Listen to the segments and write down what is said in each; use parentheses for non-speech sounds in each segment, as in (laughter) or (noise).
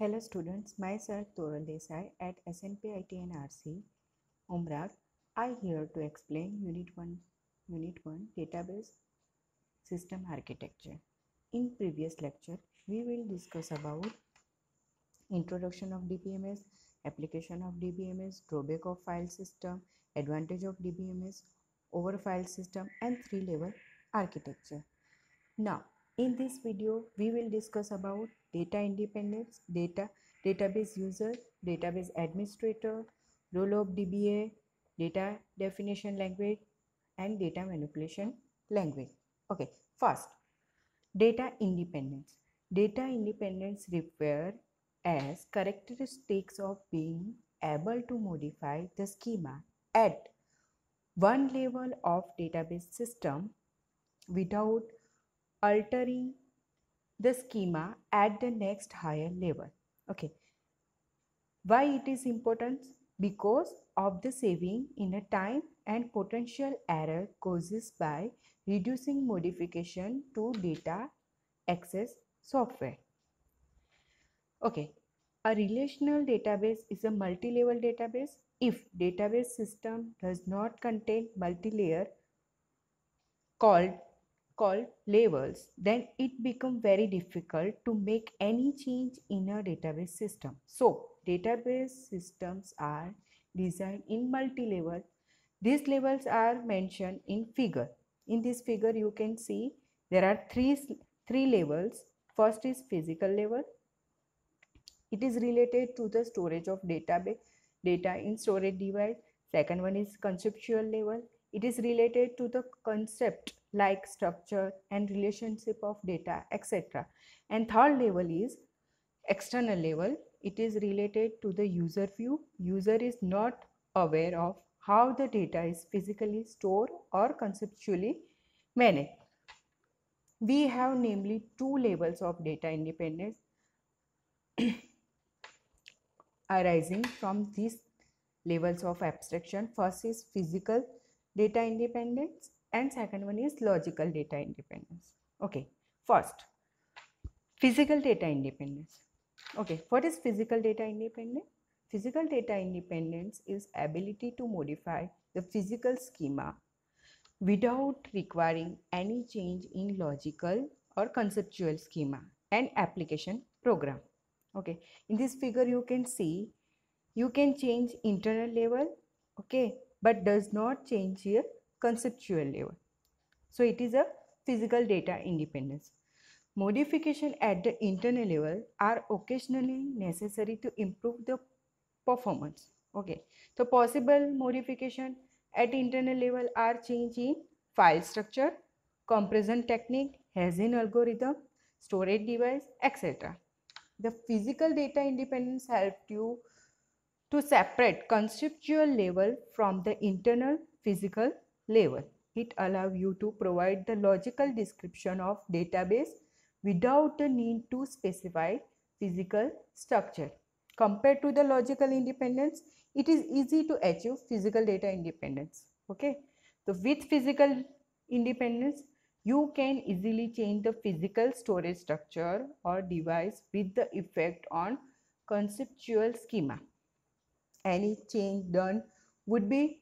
Hello students, myself Toral Desai at SNPIT and RC, Umrag. I here to explain Unit 1, Unit 1 Database System Architecture. In previous lecture, we will discuss about introduction of DBMS, application of DBMS, drawback of file system, advantage of DBMS, over file system and three level architecture. Now, in this video, we will discuss about data independence, data database user, database administrator, role of DBA, data definition language and data manipulation language. Okay, first, data independence. Data independence refer as characteristics of being able to modify the schema at one level of database system without altering the schema at the next higher level. Okay. Why it is important? Because of the saving in a time and potential error causes by reducing modification to data access software. Okay, a relational database is a multi-level database if database system does not contain multi-layer called called labels, then it become very difficult to make any change in a database system. So, database systems are designed in multi-level. These levels are mentioned in figure. In this figure, you can see there are three, three levels. First is physical level. It is related to the storage of database data in storage device. Second one is conceptual level. It is related to the concept like structure and relationship of data, etc. And third level is external level. It is related to the user view. User is not aware of how the data is physically stored or conceptually managed. We have namely two levels of data independence (coughs) arising from these levels of abstraction. First is physical data independence and second one is logical data independence okay first physical data independence okay what is physical data independence physical data independence is ability to modify the physical schema without requiring any change in logical or conceptual schema and application program okay in this figure you can see you can change internal level okay but does not change here conceptual level. So it is a physical data independence. Modification at the internal level are occasionally necessary to improve the performance. Okay, so possible modification at internal level are change in file structure, compression technique, Hazen algorithm, storage device, etc. The physical data independence helped you to separate conceptual level from the internal physical level. It allows you to provide the logical description of database without the need to specify physical structure. Compared to the logical independence, it is easy to achieve physical data independence. Okay. So with physical independence, you can easily change the physical storage structure or device with the effect on conceptual schema. Any change done would be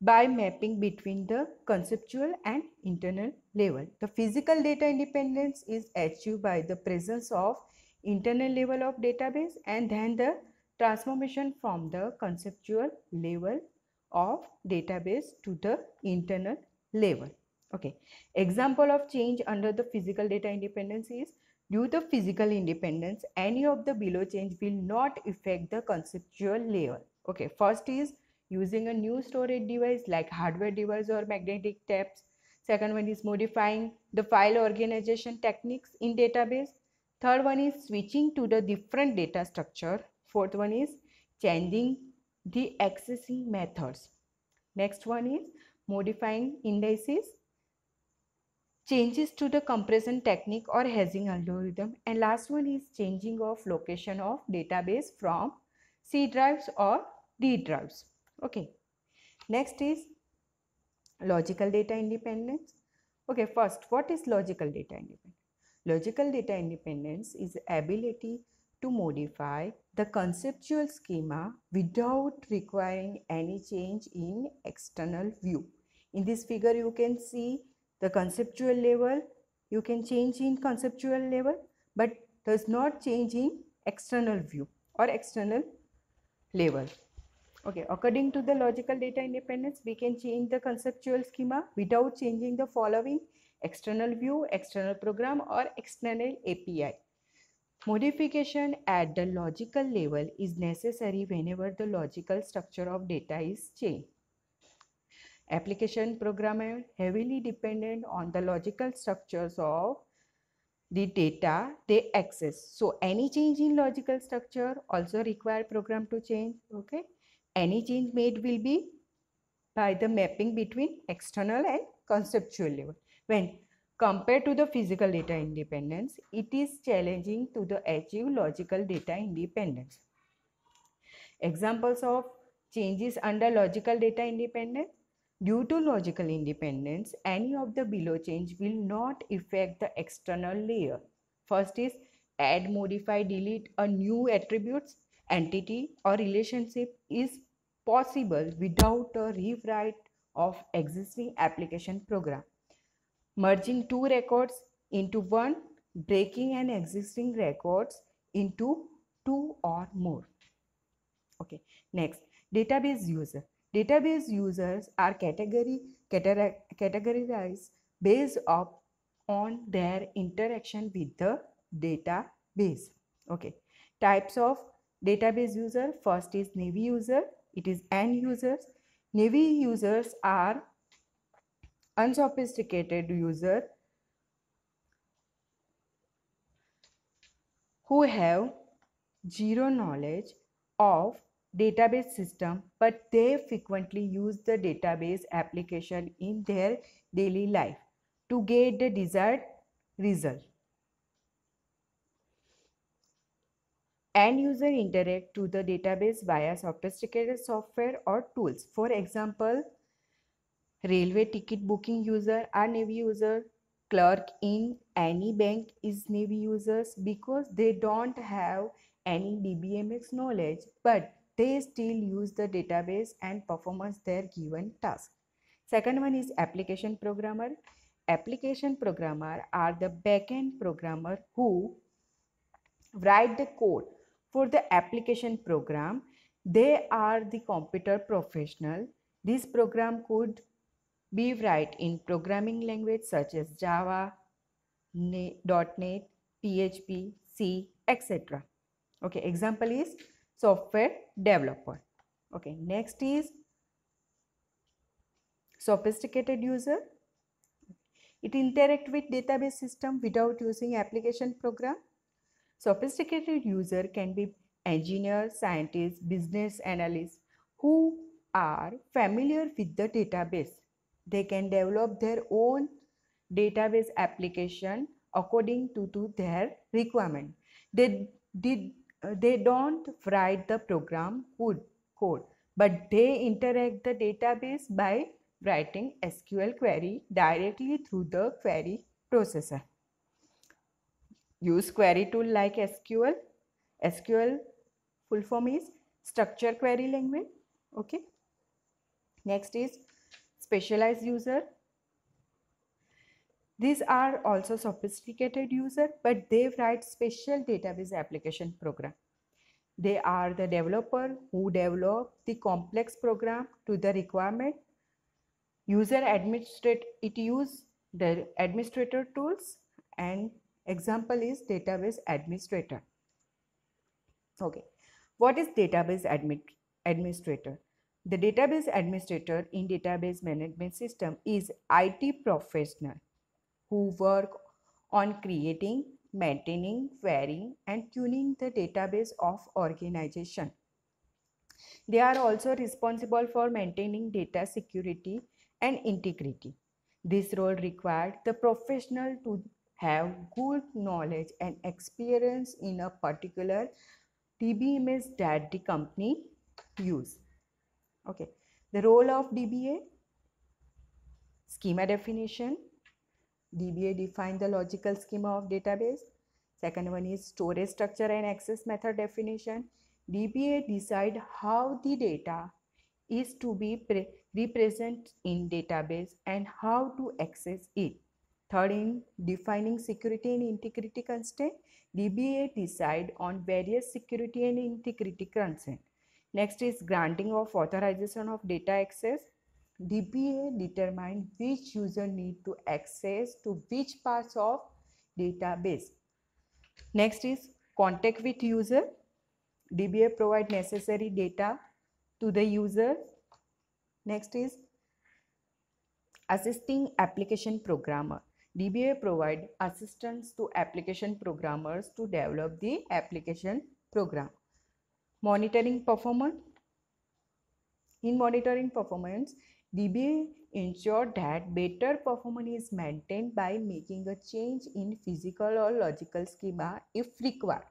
by mapping between the conceptual and internal level. The physical data independence is achieved by the presence of internal level of database and then the transformation from the conceptual level of database to the internal level. Okay. Example of change under the physical data independence is due to physical independence, any of the below change will not affect the conceptual level. Okay. First is using a new storage device like hardware device or magnetic tapes. Second one is modifying the file organization techniques in database. Third one is switching to the different data structure. Fourth one is changing the accessing methods. Next one is modifying indices, changes to the compression technique or hashing algorithm. And last one is changing of location of database from C drives or D drives okay next is logical data independence okay first what is logical data independence logical data independence is ability to modify the conceptual schema without requiring any change in external view in this figure you can see the conceptual level you can change in conceptual level but does not change in external view or external level Okay, according to the logical data independence, we can change the conceptual schema without changing the following external view, external program or external API. Modification at the logical level is necessary whenever the logical structure of data is changed. Application programmer heavily dependent on the logical structures of the data they access. So any change in logical structure also require program to change. Okay. Any change made will be by the mapping between external and conceptual level. When compared to the physical data independence, it is challenging to the achieve logical data independence. Examples of changes under logical data independence. Due to logical independence, any of the below change will not affect the external layer. First is add, modify, delete a new attributes entity or relationship is possible without a rewrite of existing application program. Merging two records into one, breaking an existing records into two or more. Okay, next database user. Database users are category, categorized based up on their interaction with the database. Okay, types of database user first is navy user it is end users navy users are unsophisticated user who have zero knowledge of database system but they frequently use the database application in their daily life to get the desired result End user interact to the database via sophisticated software or tools. For example, railway ticket booking user are Navy user, clerk in any bank is Navy users because they don't have any DBMX knowledge, but they still use the database and perform their given task. Second one is application programmer. Application programmer are the backend programmer who write the code for the application program they are the computer professional this program could be write in programming language such as java .net php c etc okay example is software developer okay next is sophisticated user it interact with database system without using application program Sophisticated user can be engineers, scientists, business analysts who are familiar with the database. They can develop their own database application according to, to their requirement. They did they don't write the program code, code but they interact the database by writing SQL query directly through the query processor. Use query tool like SQL. SQL full form is structure query language. Okay. Next is specialized user. These are also sophisticated user, but they write special database application program. They are the developer who develop the complex program to the requirement. User administrate it use the administrator tools and Example is database administrator. Okay, what is database admin administrator? The database administrator in database management system is IT professional who work on creating, maintaining, varying and tuning the database of organization. They are also responsible for maintaining data security and integrity. This role required the professional to have good knowledge and experience in a particular DBMS. that the company use. Okay, the role of DBA, schema definition, DBA define the logical schema of database. Second one is storage structure and access method definition. DBA decide how the data is to be represented in database and how to access it. Third, in defining security and integrity constraint, DBA decide on various security and integrity constraint. Next is granting of authorization of data access. DBA determine which user need to access to which parts of database. Next is contact with user. DBA provide necessary data to the user. Next is assisting application programmer. DBA provide assistance to application programmers to develop the application program. Monitoring performance. In monitoring performance, DBA ensure that better performance is maintained by making a change in physical or logical schema if required.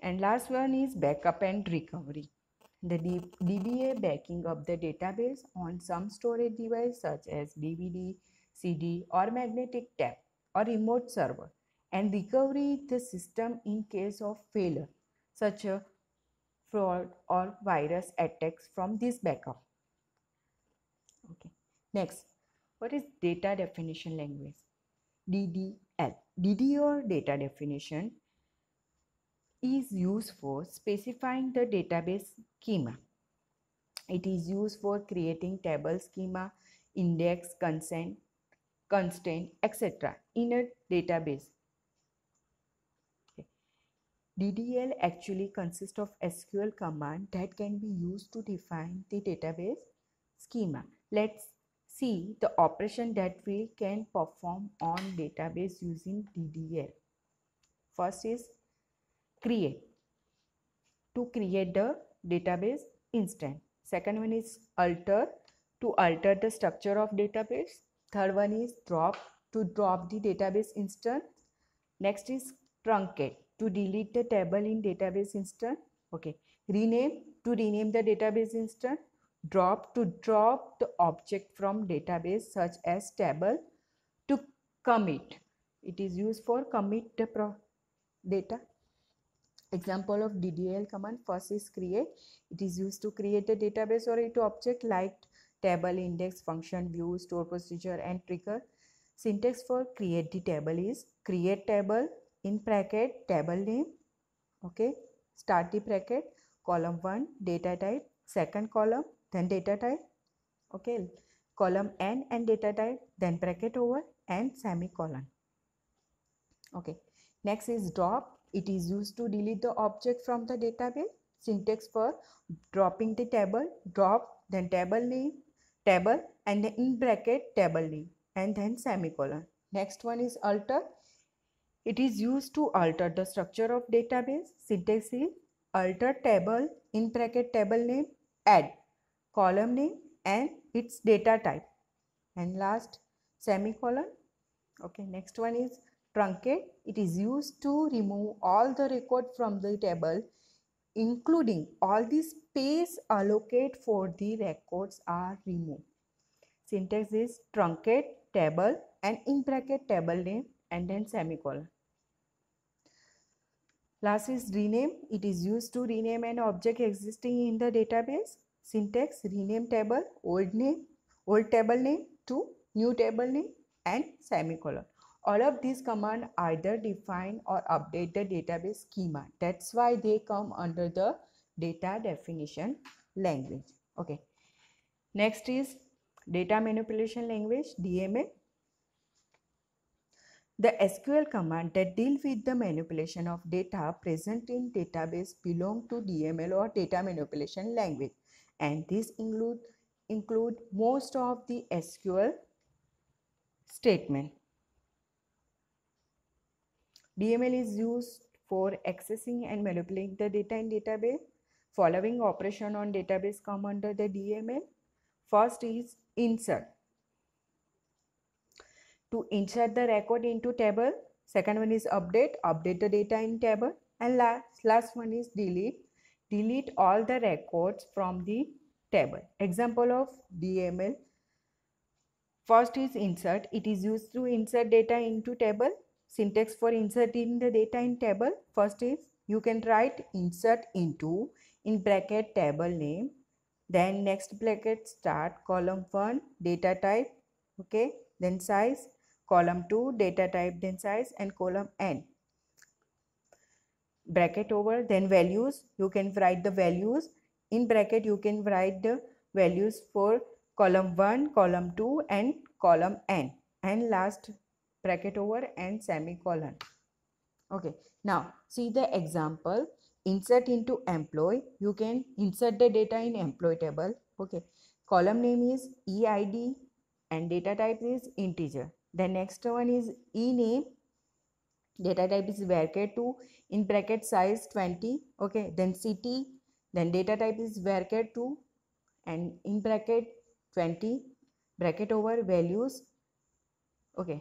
And last one is backup and recovery. The DBA backing up the database on some storage device such as DVD, CD, or magnetic tape or remote server and recovery the system in case of failure, such as fraud or virus attacks from this backup. Okay. Next, what is data definition language? DDL. DD or data definition is used for specifying the database schema. It is used for creating table schema, index, consent, constraint, etc. in a database. DDL actually consists of SQL command that can be used to define the database schema. Let's see the operation that we can perform on database using DDL. First is create to create the database instance. Second one is alter to alter the structure of database Third one is drop to drop the database instance. Next is truncate to delete the table in database instance. Okay. Rename to rename the database instance. Drop to drop the object from database such as table to commit. It is used for commit the data example of ddl command first is create it is used to create a database or it object like table index function view store procedure and trigger syntax for create the table is create table in bracket table name okay start the bracket column 1 data type second column then data type okay column n and data type then bracket over and semicolon okay next is drop it is used to delete the object from the database syntax for dropping the table drop then table name table and in bracket table name and then semicolon. Next one is alter. It is used to alter the structure of database. Syntax is alter table in bracket table name add column name and its data type and last semicolon. Okay, next one is truncate. It is used to remove all the record from the table including all the space allocated for the records are removed. Syntax is truncate table and in bracket table name and then semicolon. Last is rename. It is used to rename an object existing in the database. Syntax rename table, old name, old table name to new table name and semicolon all of these commands either define or update the database schema that's why they come under the data definition language okay next is data manipulation language dma the sql command that deal with the manipulation of data present in database belong to dml or data manipulation language and this include include most of the sql statement DML is used for accessing and manipulating the data in database. Following operation on database come under the DML. First is insert. To insert the record into table. Second one is update. Update the data in table. And last, last one is delete. Delete all the records from the table. Example of DML. First is insert. It is used to insert data into table syntax for inserting the data in table first is you can write insert into in bracket table name then next bracket start column 1 data type okay then size column 2 data type then size and column n bracket over then values you can write the values in bracket you can write the values for column 1 column 2 and column n and last bracket over and semicolon okay now see the example insert into employee you can insert the data in employee table okay column name is eid and data type is integer the next one is e name data type is varchar2 in bracket size 20 okay then city then data type is varchar2 and in bracket 20 bracket over values okay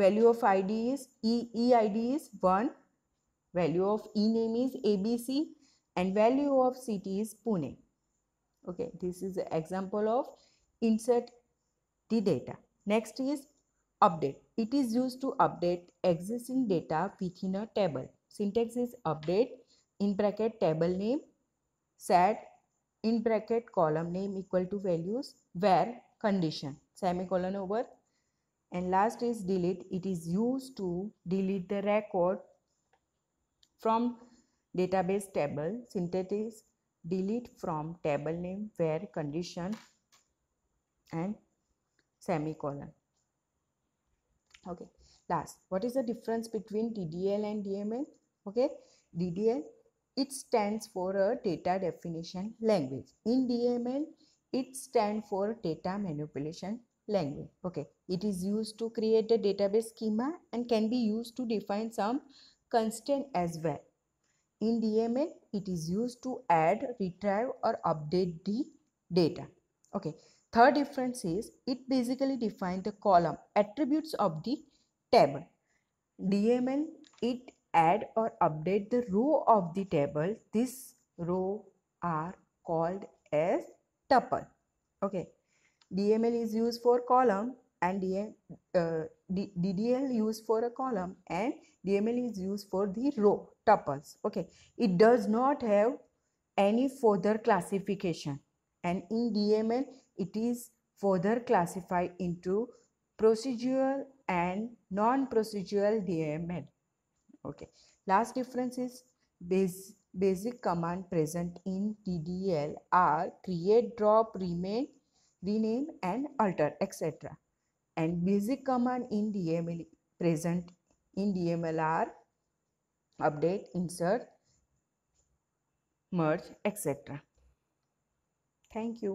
value of id is e, eid is 1 value of e name is abc and value of city is pune okay this is the example of insert the data next is update it is used to update existing data within a table syntax is update in bracket table name set in bracket column name equal to values where condition semicolon over and last is delete it is used to delete the record from database table synthesis delete from table name where condition and semicolon okay last what is the difference between ddl and dml okay ddl it stands for a data definition language in dml it stands for data manipulation language okay it is used to create a database schema and can be used to define some constant as well in dma it is used to add retrieve or update the data okay third difference is it basically defines the column attributes of the table dml it add or update the row of the table this row are called as tuple okay DML is used for column and DM, uh, D, DDL used for a column and DML is used for the row tuples. Okay, it does not have any further classification and in DML it is further classified into procedural and non-procedural DML. Okay, last difference is base, basic command present in DDL are create, drop, remain, rename and alter, etc. And basic command in DML present in DML are update, insert, merge, etc. Thank you.